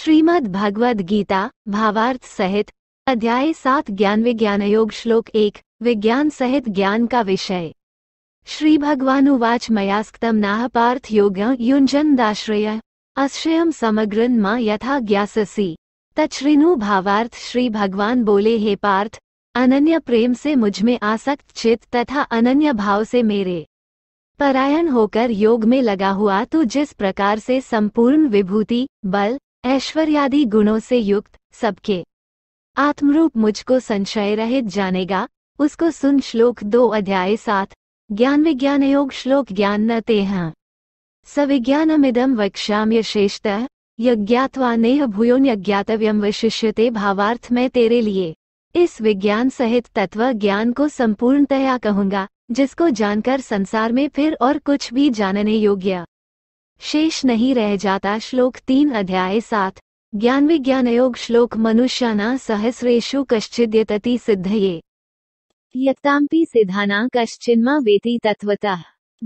श्रीमद् भगवद गीता भावार्थ सहित अध्याय सात ज्ञान विज्ञान योग श्लोक एक विज्ञान सहित ज्ञान का विषय श्री भगवानुवाच मयास्कतम नाह पार्थ योग युंजन दाश्रय आश्रयम समग्रन मा यथा ज्ञाससी तछ्रिनु भावार्थ श्री भगवान बोले हे पार्थ अनन्य प्रेम से मुझमें आसक्त चित तथा अनन्य भाव से मेरे परायण होकर योग में लगा हुआ तू जिस प्रकार से संपूर्ण विभूति बल ऐश्वर्यादि गुणों से युक्त सबके आत्मरूप मुझको संशय रहित जानेगा उसको सुन श्लोक दो अध्याय सात ज्ञान विज्ञान योग श्लोक ज्ञान न ते हैं सविज्ञानमिदम वक्ष्याम्य श्रेष्ठः यज्ञात्वा नेह यज्ञातव्यम विशिष्यते भावार्थ में तेरे लिए इस विज्ञान सहित तत्व ज्ञान को संपूर्णतया कहूँगा जिसको जानकर संसार में फिर और कुछ भी जानने योग्य शेष नहीं रह जाता श्लोक तीन अध्याय સાત ज्ञान विज्ञान योग श्लोक મનુષ્યના સહસ્રેશુ કશ્ચિદ્યતતિ સિદ્ધયે यत्ताम्पि सिद्धाना कश्चिन्मा वेति तत्वता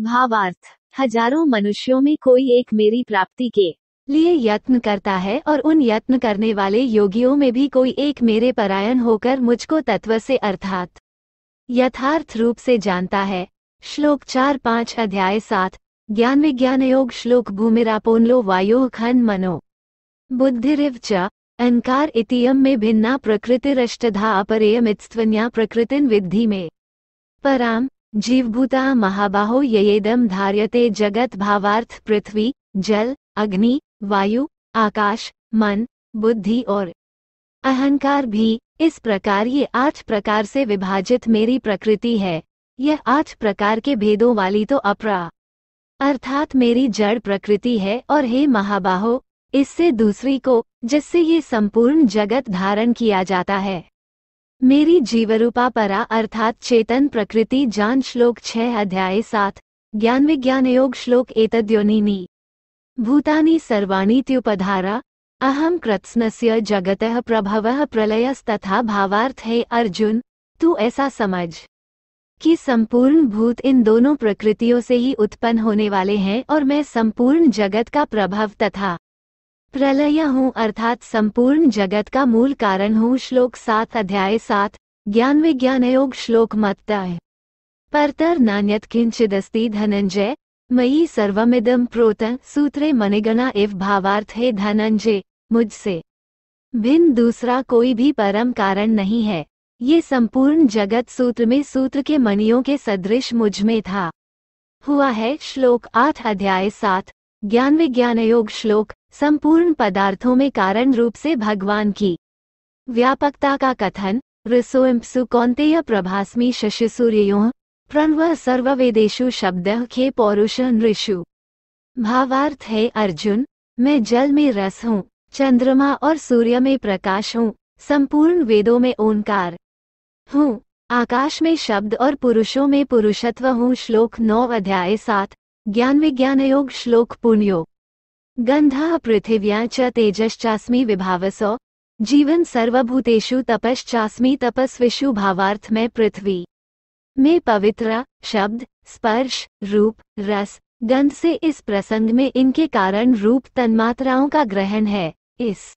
भावार्थ हजारों मनुष्यों में कोई एक मेरी प्राप्ति के लिए यत्न करता है और उन यत्न करने वाले योगियों में भी कोई एक मेरे परायण होकर मुझको तत्व से अर्थात यथार्थ रूप से जानता है श्लोक चार पाँच अध्याय सात ज्ञान विज्ञान योग श्लोक भूमिरापोनलो वायो खन मनो बुद्धिव च अहंकार इतियम में भिन्ना प्रकृतिरष्टधा अपरेयमित्स्त्वन्या प्रकृतिन विद्धि में पराम जीवभूता महाबाहो येदम धार्यते जगत भावार्थ पृथ्वी जल अग्नि वायु आकाश मन बुद्धि और अहंकार भी इस प्रकार ये आठ प्रकार से विभाजित मेरी प्रकृति है यह आठ प्रकार के भेदों वाली तो अपरा अर्थात मेरी जड़ प्रकृति है और हे महाबाहो इससे दूसरी को जिससे ये संपूर्ण जगत धारण किया जाता है मेरी जीवरूपा परा अर्थात चेतन प्रकृति जान श्लोक छह अध्याय सात ज्ञान विज्ञान योग श्लोक एतद्योनिनी सर्वाणी त्युपधारा अहम कृत्सन जगत प्रभव प्रलयस्तथा भावार्थ है अर्जुन तू ऐसा समझ कि संपूर्ण भूत इन दोनों प्रकृतियों से ही उत्पन्न होने वाले हैं और मैं संपूर्ण जगत का प्रभव तथा प्रलय हूँ अर्थात संपूर्ण जगत का मूल कारण हूँ श्लोक सात अध्याय सात ज्ञान विज्ञान योग श्लोक मतदाय परतर नान्यत किंचिदस्ति धनंजय मई सर्वमिदम प्रोत सूत्रे मनिगणा इव भावार्थ है धनंजय मुझसे भिन्न दूसरा कोई भी परम कारण नहीं है ये संपूर्ण जगत सूत्र में सूत्र के मनियों के सदृश मुझ में था हुआ है श्लोक आठ अध्याय सात ज्ञान विज्ञान योग श्लोक संपूर्ण पदार्थों में कारण रूप से भगवान की व्यापकता का कथन ऋसोइम्सु कौंतेय प्रभास्मी शशि सूर्यो प्रणव सर्ववेदेशु शब्द खे पौरुष नृषु भावार्थ है अर्जुन मैं जल में रस हूँ चंद्रमा और सूर्य में प्रकाश हूँ संपूर्ण वेदों में ओंकार हूँ आकाश में शब्द और पुरुषों में पुरुषत्व हूँ श्लोक नौ अध्याय सात ज्ञान विज्ञान योग श्लोक पुण्यो गंधा पृथिव्या च तेजश्चास्मी विभावसौ जीवन सर्वभूतेषु तपश्चास्मी तपस्विषु भावार्थ में पृथ्वी में पवित्र शब्द स्पर्श रूप रस गंध से इस प्रसंग में इनके कारण रूप तन्मात्राओं का ग्रहण है इस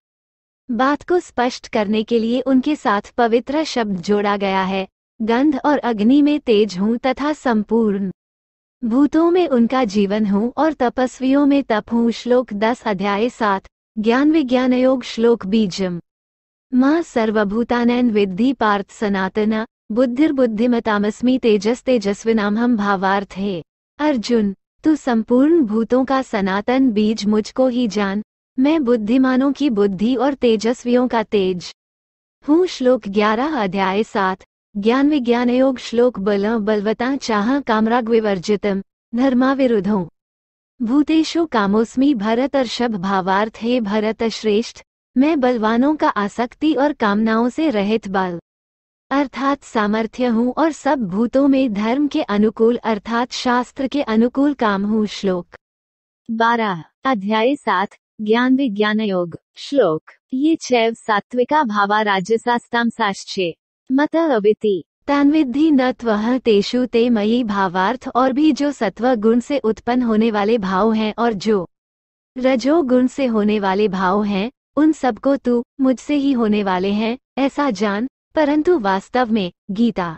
बात को स्पष्ट करने के लिए उनके साथ पवित्र शब्द जोड़ा गया है गंध और अग्नि में तेज हूँ तथा संपूर्ण भूतों में उनका जीवन हूँ और तपस्वियों में तप हूँ श्लोक दस अध्याय सात ज्ञान विज्ञान योग श्लोक बीजम माँ सर्वभूतानैन विद्धि पार्थ सनातना बुद्धिर्बुद्धिमतामस्मी तेजस तेजस्विनाम हम भावार्थ हे अर्जुन तू संपूर्ण भूतों का सनातन बीज मुझको ही जान मैं बुद्धिमानों की बुद्धि और तेजस्वियों का तेज हूँ श्लोक ग्यारह अध्याय सात ज्ञान विज्ञान योग श्लोक बल बलवता चाह कामराग विवर्जितम धर्मा विरुद्धों भूतेशो कामोस्मी भरत शब भावार्थ हे भरत श्रेष्ठ मैं बलवानों का आसक्ति और कामनाओं से रहित बल अर्थात सामर्थ्य हूँ और सब भूतों में धर्म के अनुकूल अर्थात शास्त्र के अनुकूल काम हूँ श्लोक बारह अध्याय सात ज्ञान विज्ञान योग श्लोक ये चैव सात्विका भावा राजसास्ताम साश्चे मत अविति तानविद्धि न त्वह तेषु ते मयी भावार्थ और भी जो सत्व गुण से उत्पन्न होने वाले भाव हैं और जो रजो गुण से होने वाले भाव हैं उन सबको तू मुझसे ही होने वाले हैं ऐसा जान परंतु वास्तव में गीता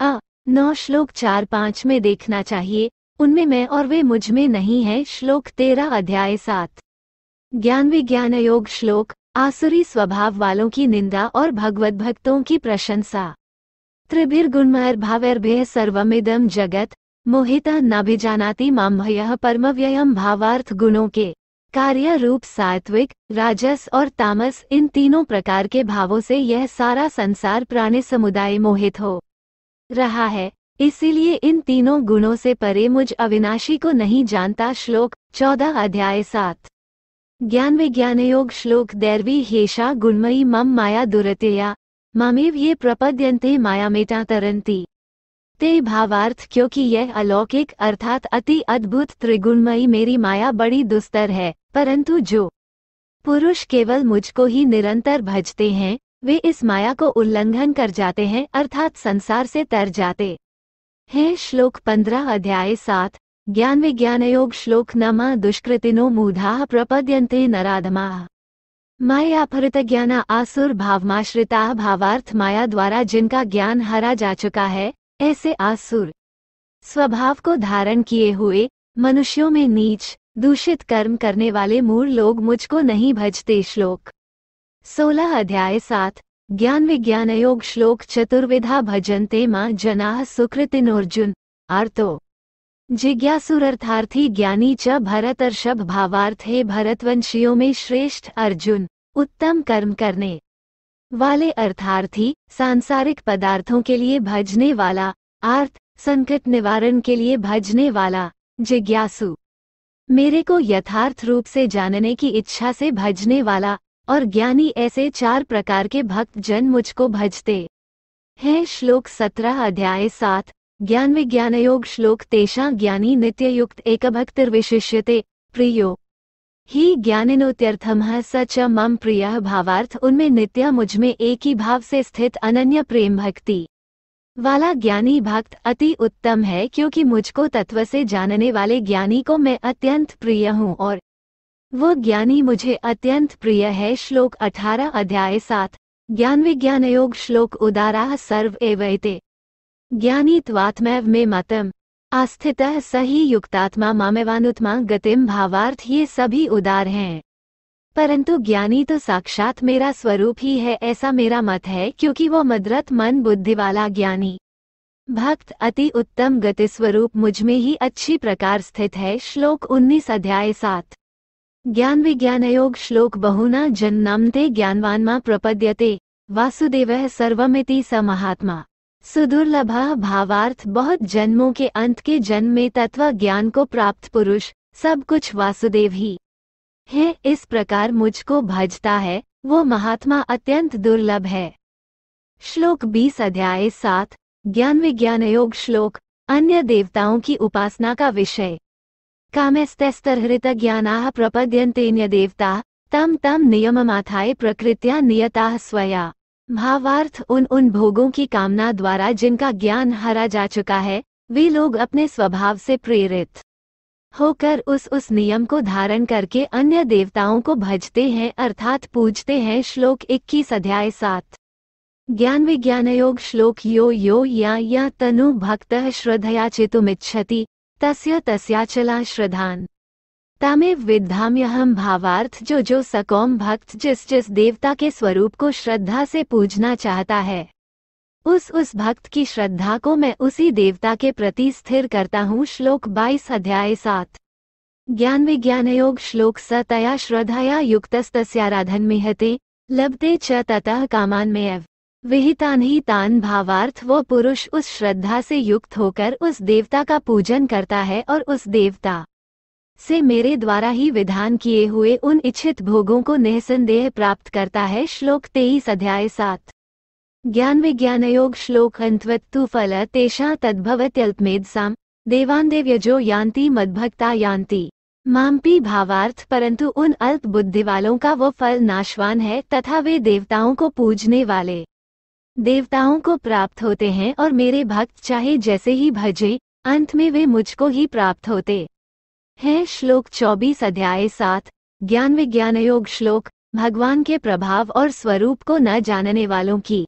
अ नौ श्लोक चार पाँच में देखना चाहिए उनमें मैं और वे मुझ में नहीं है श्लोक तेरह अध्याय सात ज्ञान विज्ञान योग श्लोक आसुरी स्वभाव वालों की निंदा और भगवत भक्तों की प्रशंसा त्रिभिर्गुणमयर भावैर्भ्य सर्वमिदम जगत मोहिता नाभिजानाति परम परमव्ययम भावार्थ गुणों के कार्य रूप सात्विक राजस और तामस इन तीनों प्रकार के भावों से यह सारा संसार प्राणी समुदाय मोहित हो रहा है इसीलिए इन तीनों गुणों से परे मुझ अविनाशी को नहीं जानता श्लोक चौदह अध्याय सात ज्ञान विज्ञान योग श्लोक दैर्वी हेषा गुणमयी मम माया दुरतेया मामेव ये प्रपद्यंते मेटा तरंती ते भावार्थ क्योंकि यह अलौकिक अर्थात अति अद्भुत त्रिगुणमयी मेरी माया बड़ी दुस्तर है परंतु जो पुरुष केवल मुझको ही निरंतर भजते हैं वे इस माया को उल्लंघन कर जाते हैं अर्थात संसार से तर जाते हैं श्लोक पंद्रह अध्याय सात ज्ञान विज्ञान योग ज्ञानविज्ञानयोग श्लोकनम दुष्कृतिनो मूढाः प्रपद्यन्ते फरित ज्ञान आसुर भावमाश्रिता भावार्थ माया द्वारा जिनका ज्ञान हरा जा चुका है ऐसे आसुर स्वभाव को धारण किए हुए मनुष्यों में नीच दूषित कर्म करने वाले मूल लोग मुझको नहीं भजते श्लोक सोलह अध्याय सात ज्ञान विज्ञान योग श्लोक चतुर्विधा भजनते मां जनाह सुकृतिनोर्जुन आर्तो जिज्ञासुरर्थार्थी ज्ञानी च भरत भावार्थ है भरतवंशियों में श्रेष्ठ अर्जुन उत्तम कर्म करने वाले अर्थार्थी सांसारिक पदार्थों के लिए भजने वाला आर्थ संकट निवारण के लिए भजने वाला जिज्ञासु मेरे को यथार्थ रूप से जानने की इच्छा से भजने वाला और ज्ञानी ऐसे चार प्रकार के भक्त जन मुझको भजते हैं श्लोक सत्रह अध्याय सात ज्ञान विज्ञान योग श्लोक तेषा ज्ञानी नित्ययुक्त विशिष्यते प्रियो ही ज्ञानिनोत्यर्थम स च मम प्रिय भावार्थ उनमें नित्य मुझमें एक ही भाव से स्थित अनन्य प्रेम भक्ति वाला ज्ञानी भक्त अति उत्तम है क्योंकि मुझको तत्व से जानने वाले ज्ञानी को मैं अत्यंत प्रिय हूँ और वो ज्ञानी मुझे अत्यंत प्रिय है श्लोक अठारह अध्याय सात ज्ञान विज्ञान योग श्लोक उदारा सर्व एवैते ज्ञानी ज्ञानीत्वात्मैव मे मतम आस्थित सही युक्तात्मा मामेवानुत्मा गतिम भावार्थ ये सभी उदार हैं परंतु ज्ञानी तो साक्षात मेरा स्वरूप ही है ऐसा मेरा मत है क्योंकि वो मदरत मन बुद्धि वाला ज्ञानी भक्त अति उत्तम गति स्वरूप मुझ में ही अच्छी प्रकार स्थित है श्लोक 19 अध्याय सात ज्ञान विज्ञान योग श्लोक बहुना जन्नामते ज्ञानवान्मा प्रपद्यते वासुदेव सर्वमिति स महात्मा सुदुर्लभा भावार्थ बहुत जन्मों के अंत के जन्म में तत्व ज्ञान को प्राप्त पुरुष सब कुछ वासुदेव ही है इस प्रकार मुझको भजता है वो महात्मा अत्यंत दुर्लभ है श्लोक बीस अध्याय सात ज्ञान विज्ञान योग श्लोक अन्य देवताओं की उपासना का विषय हृत ज्ञाना प्रपद्यन्तेन्य देवता तम तम माथाए प्रकृत्या नियता स्वया भावार्थ उन उन भोगों की कामना द्वारा जिनका ज्ञान हरा जा चुका है वे लोग अपने स्वभाव से प्रेरित होकर उस उस नियम को धारण करके अन्य देवताओं को भजते हैं अर्थात पूजते हैं श्लोक इक्कीस अध्याय सात ज्ञान विज्ञान योग श्लोक यो यो या या तनु भक्त श्रद्धया चेतुमिच्छति तस्य तस्याचला श्रद्धान तमेव विद्धाम्यहम भावार्थ जो जो सकोम भक्त जिस जिस देवता के स्वरूप को श्रद्धा से पूजना चाहता है उस उस भक्त की श्रद्धा को मैं उसी देवता के प्रति स्थिर करता हूँ श्लोक 22 अध्याय सात ज्ञान विज्ञान योग श्लोक सतया श्रद्धया में मिहते लभते च ततः कामान में एव विहितान ही तान भावार्थ वो पुरुष उस श्रद्धा से युक्त होकर उस देवता का पूजन करता है और उस देवता से मेरे द्वारा ही विधान किए हुए उन इच्छित भोगों को निःसंदेह प्राप्त करता है श्लोक तेईस अध्याय सात ज्ञान विज्ञान योग श्लोक अंतवत्तु फल तेषा तद्भवत्यल्पमेदसाम देवान्देव्य जो यान्ति मद्भक्ता यान्ति मामपी भावार्थ परंतु उन अल्प बुद्धि वालों का वो फल नाशवान है तथा वे देवताओं को पूजने वाले देवताओं को प्राप्त होते हैं और मेरे भक्त चाहे जैसे ही भजे अंत में वे मुझको ही प्राप्त होते है श्लोक 24 अध्याय सात ज्ञान विज्ञान योग श्लोक भगवान के प्रभाव और स्वरूप को न जानने वालों की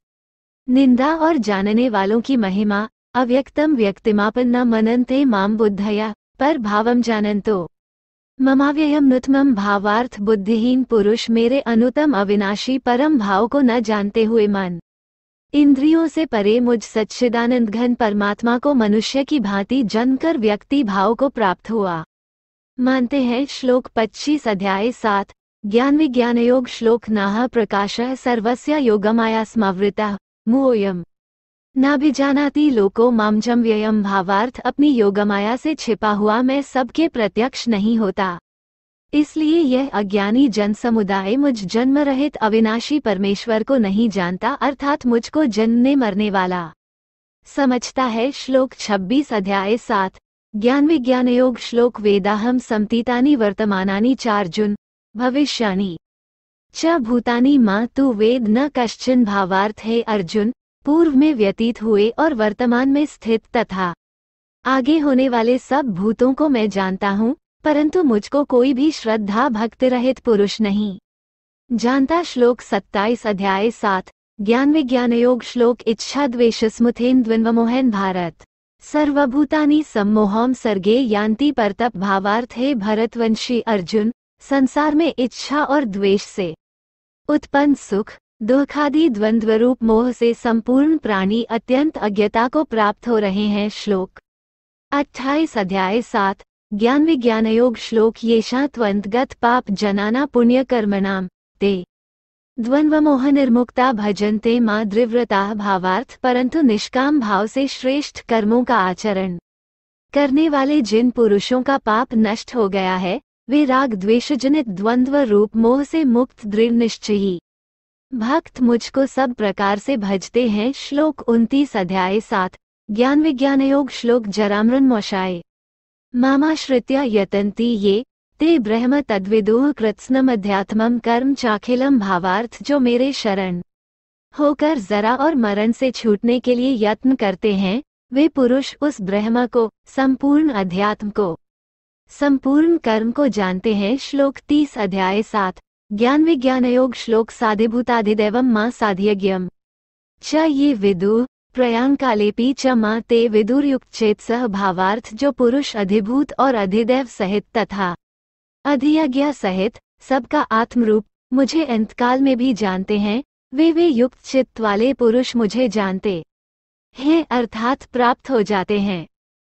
निंदा और जानने वालों की महिमा अव्यक्तम व्यक्तिमापन न मननते माम बुद्धया पर भावम जानंतो ममाव्ययम नुतम भावार्थ बुद्धिहीन पुरुष मेरे अनुतम अविनाशी परम भाव को न जानते हुए मन इंद्रियों से परे मुझ सच्चिदानंद घन परमात्मा को मनुष्य की भांति जनकर व्यक्ति भाव को प्राप्त हुआ मानते हैं श्लोक 25 अध्याय सात ज्ञान विज्ञान योग श्लोक नाह प्रकाश सर्वस्य स्मृता मुओयम ना भी जानाती लोको मामजम व्ययम भावार्थ अपनी योगमाया से छिपा हुआ मैं सबके प्रत्यक्ष नहीं होता इसलिए यह अज्ञानी जन समुदाय मुझ जन्म रहित अविनाशी परमेश्वर को नहीं जानता अर्थात मुझको जन्मने मरने वाला समझता है श्लोक 26 अध्याय सात ज्ञान विज्ञान योग श्लोक वेदाहम समतीतानी वर्तमानानि चार्जुन भविष्याणी च भूतानी मां तू वेद न कश्चिन भावार्थ है अर्जुन पूर्व में व्यतीत हुए और वर्तमान में स्थित तथा आगे होने वाले सब भूतों को मैं जानता हूँ परंतु मुझको कोई भी श्रद्धा भक्त रहित पुरुष नहीं जानता श्लोक सत्ताईस अध्याय सात ज्ञान विज्ञान योग श्लोक इच्छा द्वेश स्मृथेन द्विन्वमोहन भारत सर्वभूतानि सम्मोहम सर्गे यान्ति परतप भावार्थ हे भरतवंशी अर्जुन संसार में इच्छा और द्वेष से उत्पन्न सुख दुखादि द्वंद्वरूप मोह से संपूर्ण प्राणी अत्यंत अज्ञता को प्राप्त हो रहे हैं श्लोक अट्ठाईस अध्याय सात ज्ञान विज्ञान योग श्लोक येषा त्वंतगत पाप जनाना पुण्य कर्मणाम ते मोह निर्मुक्ता भजनते माँ द्रिव्रता भावार्थ परंतु निष्काम भाव से श्रेष्ठ कर्मों का आचरण करने वाले जिन पुरुषों का पाप नष्ट हो गया है वे राग जनित द्वंद्व रूप मोह से मुक्त दृढ़ निश्चय भक्त मुझको सब प्रकार से भजते हैं श्लोक उन्तीस अध्याय सात ज्ञान विज्ञान योग श्लोक जरामृन मोशाए मामाश्रित्या यतंती ये ते ब्रह्म तद्विदुह कृत्स्नमध्यात्मम कर्म चाखिलम भावार्थ जो मेरे शरण होकर जरा और मरण से छूटने के लिए यत्न करते हैं वे पुरुष उस ब्रह्म को संपूर्ण अध्यात्म को संपूर्ण कर्म को जानते हैं श्लोक तीस अध्याय सात ज्ञान विज्ञान योग श्लोक साधिभूताधिदेव माँ साध्यज्ञम च ये विदु प्रयांग कालेपी च माँ ते युक्त चेत सह भावार्थ जो पुरुष अधिभूत और अधिदेव सहित तथा अध्यज्ञा सहित सबका आत्मरूप मुझे अंतकाल में भी जानते हैं वे वे युक्त चित्त वाले पुरुष मुझे जानते हैं अर्थात प्राप्त हो जाते हैं